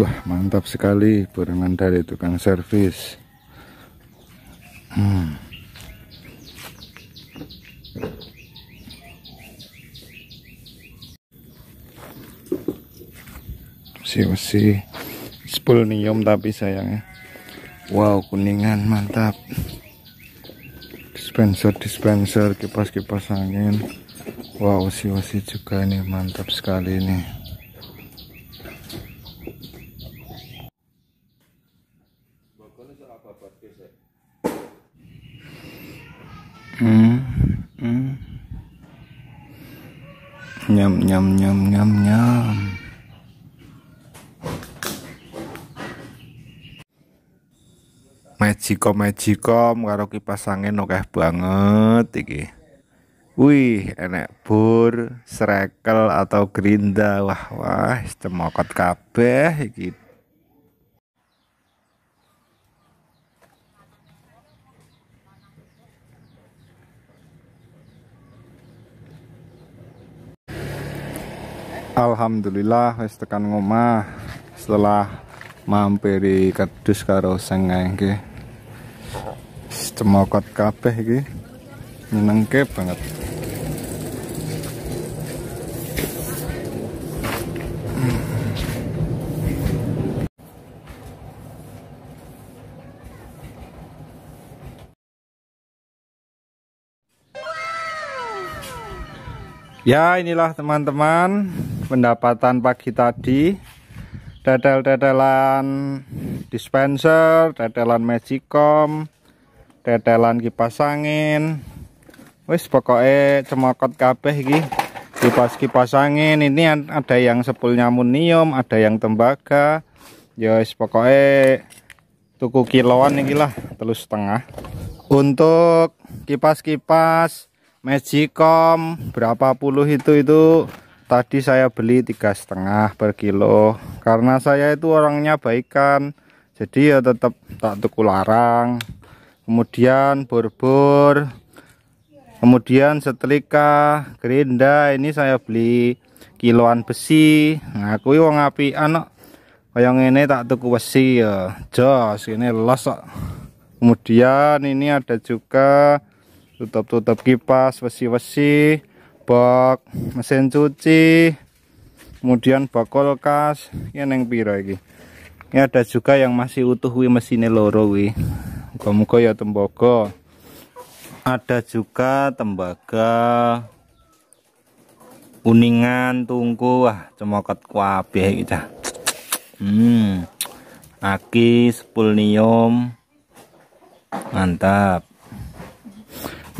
Wah mantap sekali Borongan dari tukang servis. Hmm. spul nium tapi sayangnya. Wow kuningan mantap. Dispenser dispenser kipas kipas angin. Wow siwasi juga ini mantap sekali nih. Hmm. Hmm. Nyam nyam nyam nyam nyam. Magicom magicom karo kipas angin akeh banget iki. Wih, enek bur, srekel atau gerinda. Wah, wah, cemokot kabeh iki Alhamdulillah wis tekan ngomah setelah mampiri kedus karo sengai nggih. Cemokot kabeh iki. Nyenengke banget. Ya inilah teman-teman pendapatan pagi tadi tetel tetelan dispenser, tetelan magicom, tetelan kipas angin Wis pokoknya cemokot kabeh iki kipas-kipas angin ini ada yang sepulnya munium, ada yang tembaga Ya wis pokoknya tuku kiloan iki lah, telus setengah Untuk kipas-kipas magicom berapa puluh itu itu tadi saya beli tiga setengah per kilo karena saya itu orangnya baikan jadi ya tetap tak tuku larang kemudian borbor -bor, kemudian setrika gerinda ini saya beli kiloan besi Ngakui wong api anak kayak ini tak tuku besi ya jos ini losok. kemudian ini ada juga tutup-tutup kipas besi-besi bak mesin cuci kemudian bak kulkas yang neng piro ini ini ada juga yang masih utuh wi mesinnya loro wi muka ya tembaga ada juga tembaga kuningan tungku wah cemokot kuabe iki kita hmm aki sepulnium mantap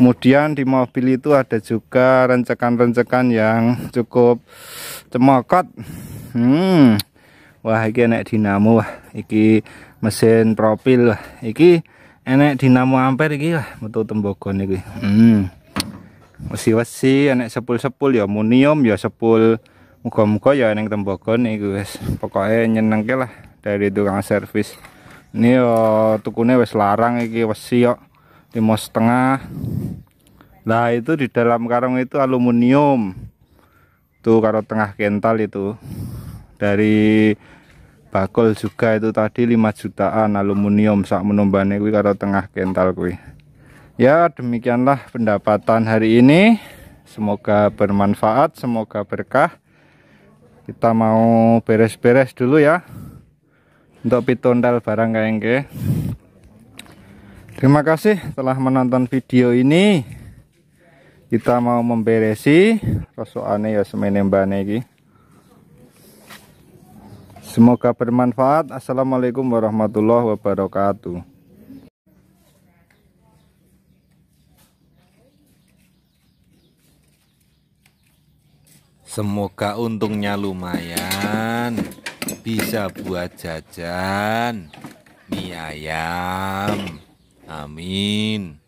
kemudian di mobil itu ada juga rencekan-rencekan yang cukup cemokot hmm wah ini enek dinamo wah iki mesin profil wah iki enek dinamo ampere iki wah metu tembogon iki hmm Masih wesi enek sepul-sepul ya munium ya sepul muga-muga ya enek tembogon iki wis pokoke nyenengke lah dari tukang servis ini ya tukune wis larang iki wesi yo lima setengah Nah itu di dalam karung itu aluminium Tuh kalau tengah kental itu Dari bakul juga itu tadi 5 jutaan aluminium saat menombane kuwi kalau tengah kental kuwi Ya demikianlah pendapatan hari ini Semoga bermanfaat semoga berkah Kita mau beres-beres dulu ya Untuk pitondal barang kayak Terima kasih telah menonton video ini kita mau memberesi rosokane ya semenembane iki semoga bermanfaat assalamualaikum warahmatullahi wabarakatuh Semoga untungnya lumayan Bisa buat jajan Mie ayam Amin